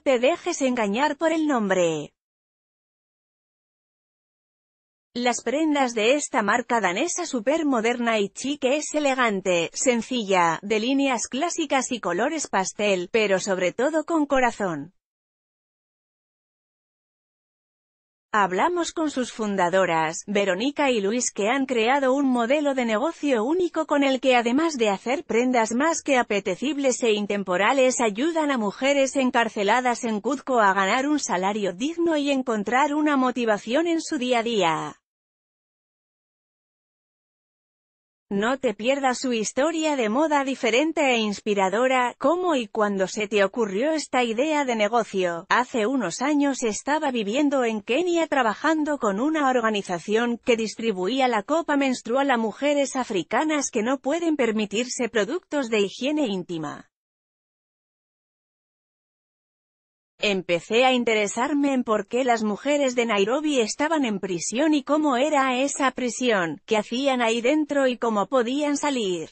te dejes engañar por el nombre. Las prendas de esta marca danesa super moderna y chique es elegante, sencilla, de líneas clásicas y colores pastel, pero sobre todo con corazón. Hablamos con sus fundadoras, Verónica y Luis, que han creado un modelo de negocio único con el que además de hacer prendas más que apetecibles e intemporales, ayudan a mujeres encarceladas en Cuzco a ganar un salario digno y encontrar una motivación en su día a día. No te pierdas su historia de moda diferente e inspiradora, cómo y cuándo se te ocurrió esta idea de negocio. Hace unos años estaba viviendo en Kenia trabajando con una organización que distribuía la copa menstrual a mujeres africanas que no pueden permitirse productos de higiene íntima. Empecé a interesarme en por qué las mujeres de Nairobi estaban en prisión y cómo era esa prisión, qué hacían ahí dentro y cómo podían salir.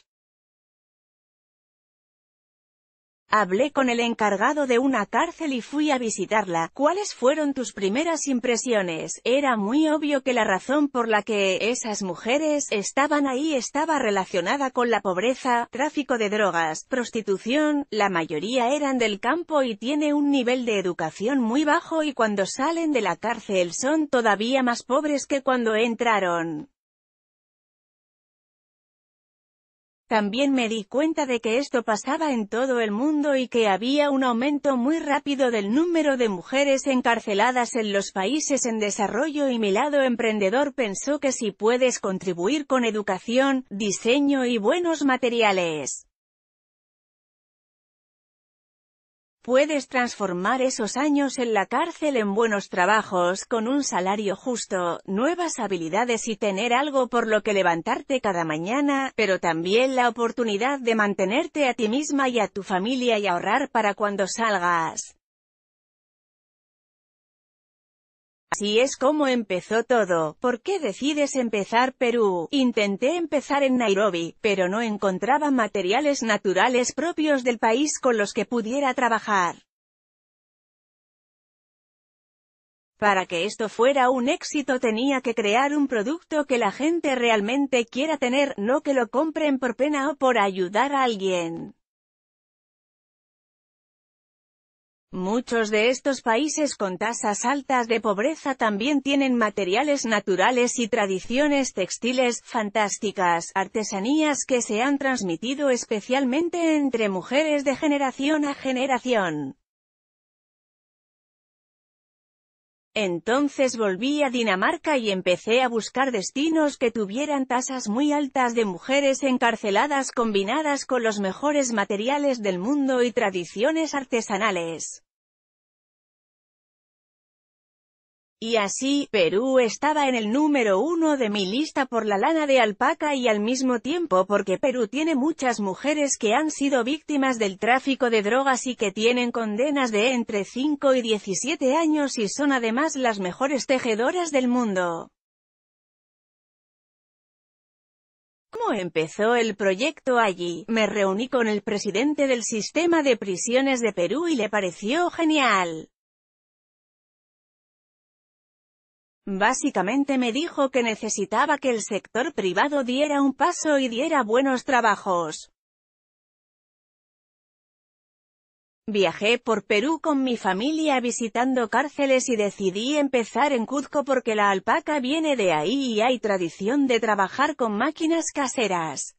Hablé con el encargado de una cárcel y fui a visitarla. ¿Cuáles fueron tus primeras impresiones? Era muy obvio que la razón por la que esas mujeres estaban ahí estaba relacionada con la pobreza, tráfico de drogas, prostitución, la mayoría eran del campo y tiene un nivel de educación muy bajo y cuando salen de la cárcel son todavía más pobres que cuando entraron. También me di cuenta de que esto pasaba en todo el mundo y que había un aumento muy rápido del número de mujeres encarceladas en los países en desarrollo y mi lado emprendedor pensó que si puedes contribuir con educación, diseño y buenos materiales, Puedes transformar esos años en la cárcel en buenos trabajos, con un salario justo, nuevas habilidades y tener algo por lo que levantarte cada mañana, pero también la oportunidad de mantenerte a ti misma y a tu familia y ahorrar para cuando salgas. Así es como empezó todo. ¿Por qué decides empezar Perú? Intenté empezar en Nairobi, pero no encontraba materiales naturales propios del país con los que pudiera trabajar. Para que esto fuera un éxito tenía que crear un producto que la gente realmente quiera tener, no que lo compren por pena o por ayudar a alguien. Muchos de estos países con tasas altas de pobreza también tienen materiales naturales y tradiciones textiles fantásticas, artesanías que se han transmitido especialmente entre mujeres de generación a generación. Entonces volví a Dinamarca y empecé a buscar destinos que tuvieran tasas muy altas de mujeres encarceladas combinadas con los mejores materiales del mundo y tradiciones artesanales. Y así, Perú estaba en el número uno de mi lista por la lana de alpaca y al mismo tiempo porque Perú tiene muchas mujeres que han sido víctimas del tráfico de drogas y que tienen condenas de entre 5 y 17 años y son además las mejores tejedoras del mundo. ¿Cómo empezó el proyecto allí? Me reuní con el presidente del sistema de prisiones de Perú y le pareció genial. Básicamente me dijo que necesitaba que el sector privado diera un paso y diera buenos trabajos. Viajé por Perú con mi familia visitando cárceles y decidí empezar en Cuzco porque la alpaca viene de ahí y hay tradición de trabajar con máquinas caseras.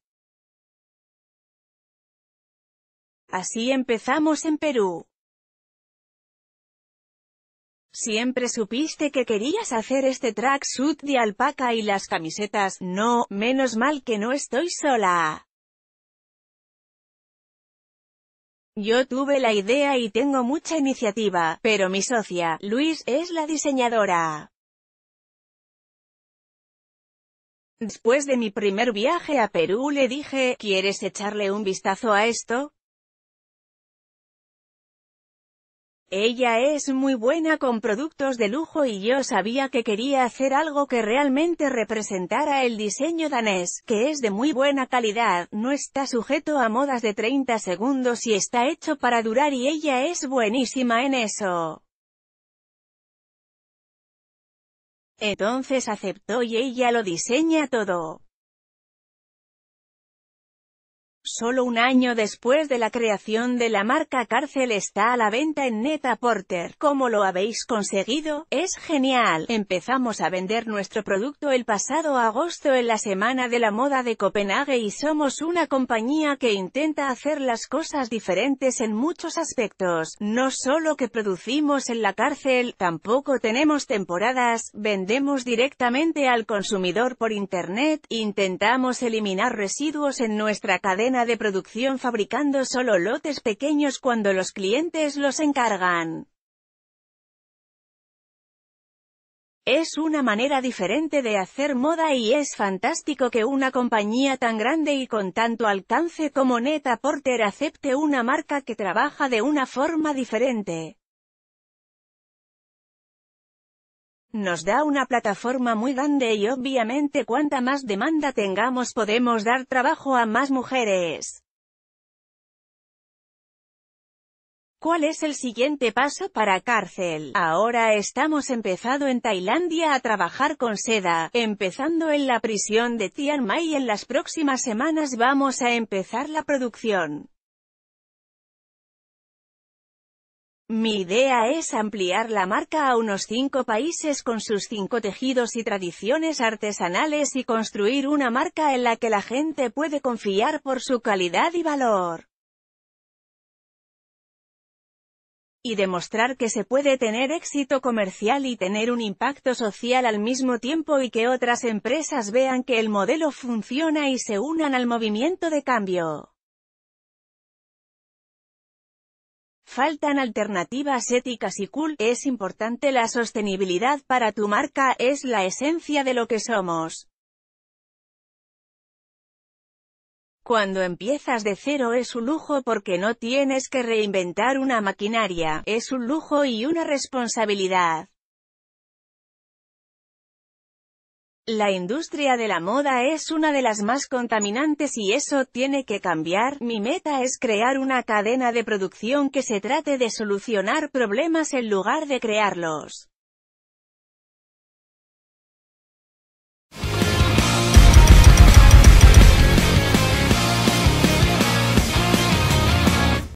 Así empezamos en Perú. Siempre supiste que querías hacer este track. tracksuit de alpaca y las camisetas, no, menos mal que no estoy sola. Yo tuve la idea y tengo mucha iniciativa, pero mi socia, Luis, es la diseñadora. Después de mi primer viaje a Perú le dije, ¿quieres echarle un vistazo a esto? Ella es muy buena con productos de lujo y yo sabía que quería hacer algo que realmente representara el diseño danés, que es de muy buena calidad, no está sujeto a modas de 30 segundos y está hecho para durar y ella es buenísima en eso. Entonces aceptó y ella lo diseña todo. solo un año después de la creación de la marca Cárcel está a la venta en Neta Porter. ¿Cómo lo habéis conseguido? ¡Es genial! Empezamos a vender nuestro producto el pasado agosto en la Semana de la Moda de Copenhague y somos una compañía que intenta hacer las cosas diferentes en muchos aspectos. No solo que producimos en la cárcel, tampoco tenemos temporadas, vendemos directamente al consumidor por internet, intentamos eliminar residuos en nuestra cadena de producción fabricando solo lotes pequeños cuando los clientes los encargan. Es una manera diferente de hacer moda y es fantástico que una compañía tan grande y con tanto alcance como Neta Porter acepte una marca que trabaja de una forma diferente. Nos da una plataforma muy grande y obviamente cuanta más demanda tengamos podemos dar trabajo a más mujeres. ¿Cuál es el siguiente paso para cárcel? Ahora estamos empezado en Tailandia a trabajar con seda, empezando en la prisión de Tian Mai en las próximas semanas vamos a empezar la producción. Mi idea es ampliar la marca a unos cinco países con sus cinco tejidos y tradiciones artesanales y construir una marca en la que la gente puede confiar por su calidad y valor. Y demostrar que se puede tener éxito comercial y tener un impacto social al mismo tiempo y que otras empresas vean que el modelo funciona y se unan al movimiento de cambio. Faltan alternativas éticas y cool, es importante la sostenibilidad para tu marca, es la esencia de lo que somos. Cuando empiezas de cero es un lujo porque no tienes que reinventar una maquinaria, es un lujo y una responsabilidad. La industria de la moda es una de las más contaminantes y eso tiene que cambiar. Mi meta es crear una cadena de producción que se trate de solucionar problemas en lugar de crearlos.